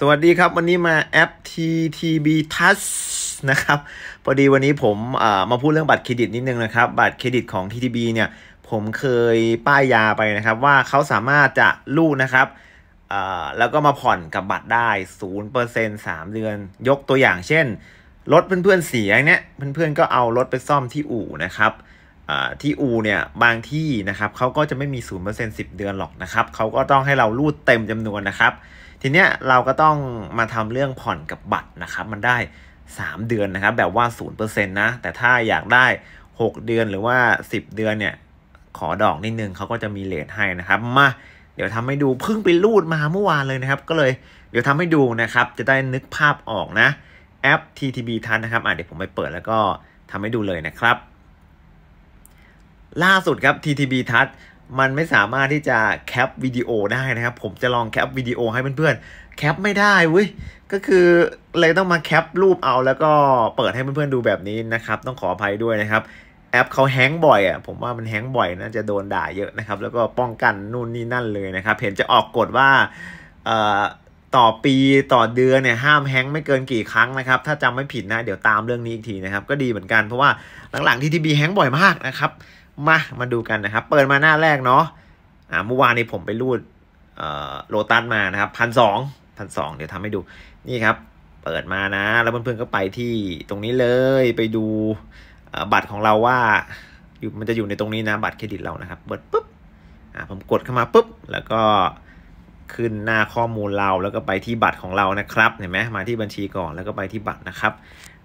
สวัสดีครับวันนี้มาแอป TTB Touch นะครับพอดีวันนี้ผมมาพูดเรื่องบัตรเครดิตนิดนึงนะครับบัตรเครดิตของ TTB เนี่ยผมเคยป้ายยาไปนะครับ ว่าเขาสามารถจะลู่นะครับแล้วก็มาผ่อนกับบัตรได้0% 3เดือนยกตัวอย่างเช่นรถเพื่อนๆเสียเนี่ยเพื่อนๆก็เอารถไปซ่อมที่อู่นะครับที่อูเนี่ยบางที่นะครับเขาก็จะไม่มี 0% 10 เดือนหรอกนะครับเขาก็ต้องให้เรารูดเต็มจำนวนนะครับทีเนี้ยเราก็ต้องมาทำเรื่องผ่อนกับบัตรนะครับ มันได้ 3 เดือนนะครับแบบว่า0%นะแต่ถ้าอยากได้ 6 เดือนหรือว่า 10 เดือนเนี่ยขอดอกนิดนึงเขาก็จะมีเลทให้นะครับ มาเดี๋ยวทำให้ดูเพิ่งไปรูดมาเมื่อวานเลยนะครับ ก็เลยเดี๋ยวทำให้ดูนะครับจะได้นึกภาพออกนะแอป TTB ทันนะครับอ่ะเดี๋ยวผมไปเปิดแล้วก็ทำให้ดูเลยนะครับ ล่าสุดครับ TTB ทัชมันไม่สามารถที่จะแคปวิดีโอได้นะครับ ผมจะลองแคปวิดีโอให้เพื่อนๆแคปไม่ได้เว้ย ก็คือเลยต้องมาแคปรูปเอาแล้วก็เปิดให้เพื่อนๆดูแบบนี้นะครับ ต้องขออภัยด้วยนะครับแอปเขาแฮงบ่อยอ่ะผมว่ามันแฮงบ่อยน่าจะโดนด่าเยอะนะครับ แล้วก็ป้องกันนู่นนี่นั่นเลยนะครับ เห็นจะออกกฎว่า ต่อปีต่อเดือนเนี่ยห้ามแฮงไม่เกินกี่ครั้งนะครับถ้าจำไม่ผิดนะเดี๋ยวตามเรื่องนี้อีกทีนะครับ ก็ดีเหมือนกันเพราะว่าหลังๆที่ทีบีแฮงบ่อยมากนะครับมา มาดูกันนะครับ เปิดมาหน้าแรกเนาะ อ่าเมื่อวานนี้ผมไปรูดเอ่อโลตัสมา นะครับพันสองพันสองเดี๋ยวทำให้ดู นี่ครับ เปิดมานะ แล้วเพื่อนๆก็ไปที่ตรงนี้เลย ไปดูบัตรของเราว่า อยู่ มันจะอยู่ในตรงนี้นะ บัตรเครดิตเรา นะครับเปิดปุ๊บ อ่า ผมกดเข้ามาปุ๊บ แล้วก็ขึ้นหน้าข้อมูลเรา แล้วก็ไปที่บัตรของเรานะครับ เห็นไหมมาที่บัญชีก่อน แล้วก็ไปที่บัตรนะครับ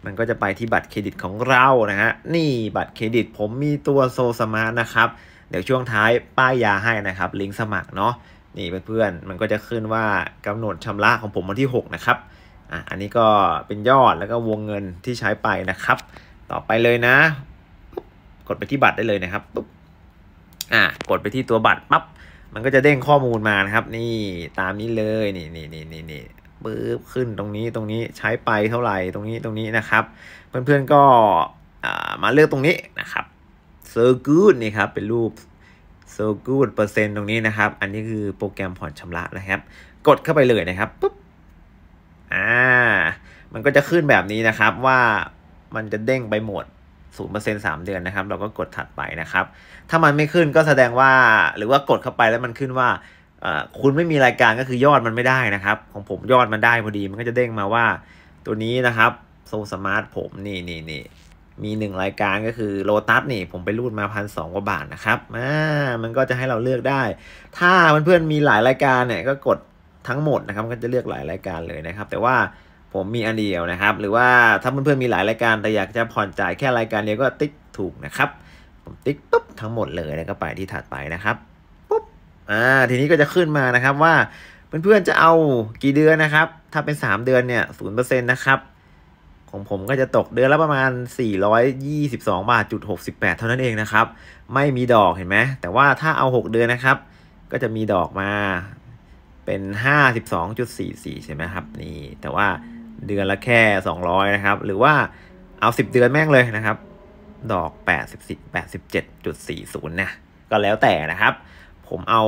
มันก็จะไปที่บัตรเครดิตของเรานะฮะ นี่บัตรเครดิตผมมีตัวโซสมาร์ทนะครับ เดี๋ยวช่วงท้ายป้ายยาให้นะครับ ลิงก์สมัครเนาะ นี่เพื่อนๆ มันก็จะขึ้นว่ากำหนดชำระของผมวันที่ 6 นะครับ อ่ะ อันนี้ก็เป็นยอดแล้วก็วงเงินที่ใช้ไปนะครับ ต่อไปเลยนะ กดไปที่บัตรได้เลยนะครับปุ๊บอ่ะกดไปที่ตัวบัตรปั๊บ มันก็จะเด้งข้อมูลมานะครับ นี่ตามนี้เลย นี่นี่นี่นี่นี่ปื๊บขึ้นตรงนี้ตรงนี้ใช้ไปเท่าไหร่ตรงนี้ตรงนี้นะครับเพื่อนๆก็มาเลือกตรงนี้นะครับ so good นี่ครับเป็นรูป so good เปอร์เซ็นต์ตรงนี้นะครับ อันนี้คือโปรแกรมผ่อนชำระนะครับ กดเข้าไปเลยนะครับปุ๊บอ่ามันก็จะขึ้นแบบนี้นะครับ ว่ามันจะเด้งไปหมด0% 3 เดือนนะครับ เราก็กดถัดไปนะครับ ถ้ามันไม่ขึ้นก็แสดงว่า หรือว่ากดเข้าไปแล้วมันขึ้นว่าคุณไม่มีรายการก็คือยอดมันไม่ได้นะครับของผมยอดมันได้พอดีมันก็จะเด้งมาว่าตัวนี้นะครับโซสมาร์ทผมนี่นี่นี่มีหนึ่งรายการก็คือโลตัสนี่ ผมไปรูดมาพันสองกว่าบาทนะครับมามันก็จะให้เราเลือกได้ ถ้าเพื่อนๆมีหลายรายการเนี่ยก็กดทั้งหมดนะครับก็จะเลือกหลายรายการเลยนะครับ แต่ว่าผมมีอันเดียวนะครับ หรือว่าถ้าเพื่อนๆมีหลายรายการแต่อยากจะผ่อนจ่ายแค่รายการเดียวก็ติ๊กถูกนะครับผมติ๊กปุ๊บทั้งหมดเลยแล้วก็ไปที่ถัดไปนะครับอ่าทีนี้ก็จะขึ้นมานะครับว่า เพื่อนๆจะเอากี่เดือนนะครับ ถ้าเป็นสามเดือนเนี่ยศูนย์เปอร์เซ็นต์นะครับของผมก็จะตกเดือนละประมาณสีี่ร้อยย่สิบสองบาทจุดหกสิบแปดเท่านั้นเองนะครับ ไม่มีดอกเห็นไหมแต่ว่าถ้าเอาหกเดือนนะครับก็จะมีดอกมาเป็นห้าสสสิบองจุดี่สี่ใช่ไหมครับนี่แต่ว่าเดือนละแค่สองร้อยนะครับหรือว่าเอาสิบเดือนแม่งเลยนะครับ ดอกแแปปดดดดสสสิิบบเจจ็ุี่ศูนย์นะก็แล้วแต่นะครับผมเอา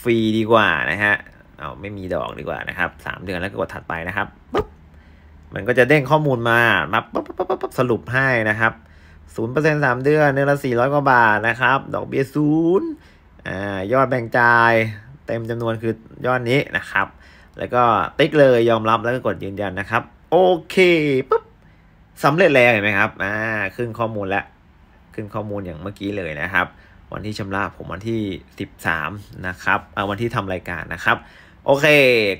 ฟรีดีกว่านะฮะเอาไม่มีดอกดีกว่านะครับสามเดือนแล้วก็กดถัดไปนะครับปุ๊บมันก็จะเด้งข้อมูลมามาปุ๊บปุ๊บปุ๊บปุ๊บสรุปให้นะครับศูนย์เปอร์เซ็นต์สามเดือนเดือนละสี่ร้อยกว่าบาทนะครับ ดอกเบี้ยศูนย์อ่า ยอดแบ่งจ่ายเต็มจำนวนคือยอดนี้นะครับ แล้วก็ติ๊กเลยยอมรับแล้วก็กดยืนยันนะครับ โอเคปุ๊บสำเร็จแล้วเห็นไหมครับ อ่าขึ้นข้อมูลแล้วขึ้นข้อมูลอย่างเมื่อกี้เลยนะครับวันที่ชำระผมวันที่ 13 นะครับเอาวันที่ทำรายการนะครับ โอเค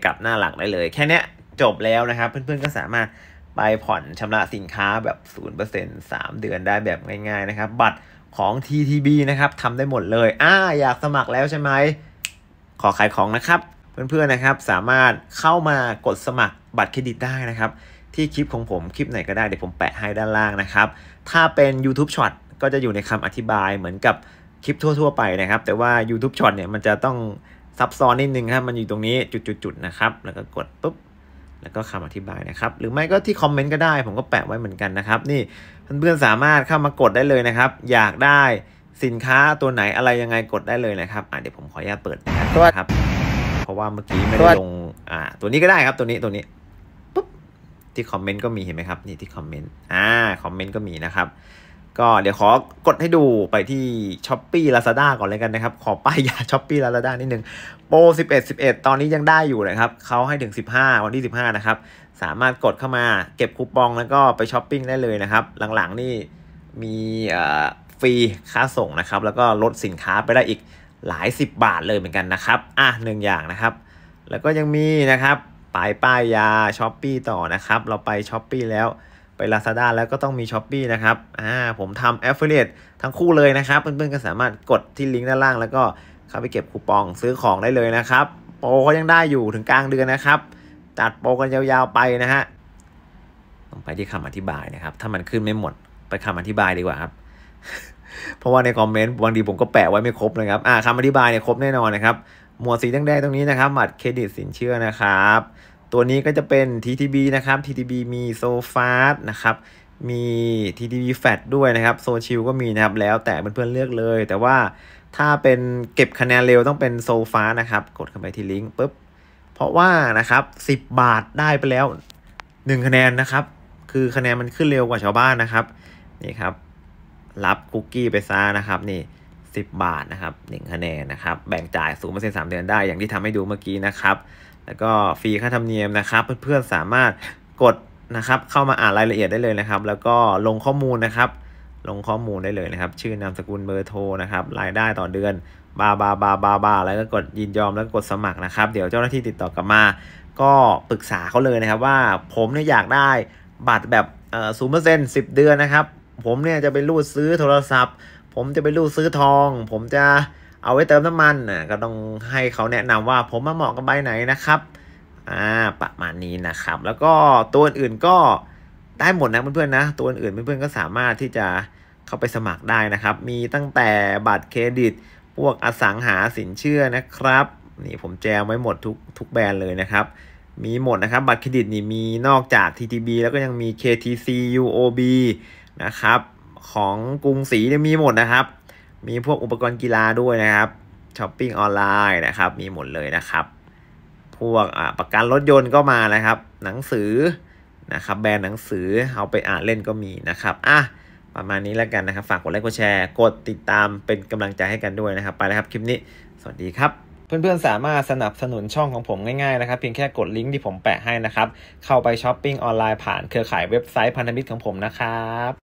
กลับหน้าหลักได้เลย แค่นี้จบแล้วนะครับ เพื่อนๆก็สามารถไปผ่อนชำระสินค้าแบบ 0% 3 เดือนได้แบบง่ายๆนะครับ บัตรของ TTB นะครับทำได้หมดเลยอ่าอยากสมัครแล้วใช่ไหม ขอขายของนะครับ เพื่อนๆนะครับสามารถเข้ามากดสมัครบัตรเครดิตได้นะครับที่คลิปของผมคลิปไหนก็ได้เดี๋ยวผมแปะให้ด้านล่างนะครับถ้าเป็น YouTube Short ก็จะอยู่ในคำอธิบายเหมือนกับคลิปทั่วๆไปนะครับ แต่ว่า YouTube Short เนี่ยมันจะต้องซับซ้อนนิดนึงครับ มันอยู่ตรงนี้จุดๆๆนะครับ แล้วก็กดปุ๊บ แล้วก็คำอธิบายนะครับ หรือไม่ก็ที่คอมเมนต์ก็ได้ ผมก็แปะไว้เหมือนกันนะครับ นี่เพื่อนๆสามารถเข้ามากดได้เลยนะครับ อยากได้สินค้าตัวไหนอะไรยังไงกดได้เลยนะครับ อ่ะเดี๋ยวผมขออนุญาตเปิดนะครับ เพราะว่าเมื่อกี้ไม่ได้ลงอ่า ตัวนี้ก็ได้ครับ ตัวนี้ตัวนี้ปุ๊บที่คอมเมนต์ก็มีเห็นไหมครับ นี่ที่คอมเมนต์อ่าคอมเมนต์ก็มีนะครับก็เดี๋ยวขอกดให้ดูไปที่ช h อี e ลา a z a d a ก่อนเลยกันนะครับขอป้ายยาช h อี e ลา a z a d a นิดนึงโปร 11 11 ตอนนี้ยังได้อยู่นะครับเขาให้ถึง 15 วันที่ 15 นะครับ สามารถกดเข้ามาเก็บคูปองแล้วก็ไปช้อปปิ้งได้เลยนะครับ หลังๆนี่มีฟรีค่าส่งนะครับ แล้วก็ลดสินค้าไปได้อีกหลาย 10 บาทเลยเหมือนกันนะครับ อ่ะหนึ่งอย่างนะครับ แล้วก็ยังมีนะครับปลายป้ายยาช้อปปี้ต่อนะครับเราไปช้อปปี้แล้วไป Lazada แล้วก็ต้องมี s h อ p e e นะครับ อ่า ผมทำ Affiliate ทั้งคู่เลยนะครับเพื่อนๆก็สามารถกดที่ลิงก์ด้านล่าง แล้วก็เข้าไปเก็บคูปองซื้อของได้เลยนะครับ โปรเขายังได้อยู่ถึงกลางเดือนนะครับจัดโปรกันยาวๆไปนะฮะลงไปที่คำอธิบายนะครับ ถ้ามันขึ้นไม่หมดไปคำอธิบายดีกว่าครับ เพราะว่าในคอมเมนต์บางทีผมก็แปะไว้ไม่ครบนะครับอ่าคำอธิบายเนี่ยครบแน่นอนนะครับหมวดสีแดงๆตรงนี้นะครับบัตรเครดิต สินเชื่อนะครับตัวนี้ก็จะเป็น TTB นะครับ TTB มีโซฟาสนะครับมี TTB Fat ด้วยนะครับโซชิลก็มีนะครับแล้วแต่เพื่อนๆเลือกเลย แต่ว่าถ้าเป็นเก็บคะแนนเร็วต้องเป็นโซฟานะครับ กดเข้าไปที่ลิงก์ปุ๊บเพราะว่านะครับ 10 บาทได้ไปแล้ว 1 คะแนนนะครับ คือคะแนนมันขึ้นเร็วกว่าชาวบ้านนะครับนี่ครับ รับคุกกี้ไปซะนะครับ นี่ 10 บาทนะครับ 1 คะแนนนะครับ แบ่งจ่าย0%มเดือนได้อย่างที่ทำให้ดูเมื่อกี้นะครับแล้วก็ ฟรีค่าธรรมเนียมนะครับ เพื่อนๆสามารถกดนะครับเข้ามาอ่านรายละเอียดได้เลยนะครับ แล้วก็ลงข้อมูลนะครับ ลงข้อมูลได้เลยนะครับ ชื่อนามสกุลเบอร์โทรนะครับรายได้ต่อเดือนบาบาบาบาบาแล้วก็กดยินยอมแล้วก็กดสมัครนะครับ เดี๋ยวเจ้าหน้าที่ติดต่อกลับมา ก็ปรึกษาเขาเลยนะครับ ว่าผมเนี่ยอยากได้บัตรแบบเออศูนย์เปอร์เซ็นต์สิบเดือนนะครับ ผมเนี่ยจะไปรูดซื้อโทรศัพท์ ผมจะไปรูดซื้อทอง ผมจะเอาไว้เติมน้ำมันอ่ะก็ต้องให้เขาแนะนำว่าผมมาเหมาะกับใบไหนนะครับอ่าประมาณนี้นะครับ แล้วก็ตัวอื่นก็ได้หมดนะเพื่อนๆนะตัวอื่นเพื่อนๆก็สามารถที่จะเข้าไปสมัครได้นะครับ มีตั้งแต่บัตรเครดิตพวกอสังหาสินเชื่อนะครับนี่ผมแจมไว้หมดทุกทุกแบรนด์เลยนะครับ มีหมดนะครับ บัตรเครดิตนี่มีนอกจาก TTB แล้วก็ยังมี KTC UOB นะครับของกรุงศรีเนี่ยมีหมดนะครับมีพวกอุปกรณ์กีฬาด้วยนะครับช้อปปิ้งออนไลน์นะครับ มีหมดเลยนะครับ พวกประกันรถยนต์ก็มานะครับ หนังสือนะครับ แบรนด์หนังสือเอาไปอ่านเล่นก็มีนะครับอ่ะประมาณนี้แล้วกันนะครับ ฝากกดไลค์กดแชร์ กดติดตามเป็นกำลังใจให้กันด้วยนะครับ ไปแล้วครับคลิปนี้สวัสดีครับ เพื่อนๆสามารถสนับสนุนช่องของผมง่ายๆนะครับ เพียงแค่กดลิงก์ที่ผมแปะให้นะครับ เข้าไปช้อปปิ้งออนไลน์ผ่านเครือข่ายเว็บไซต์พันธมิตรของผมนะครับ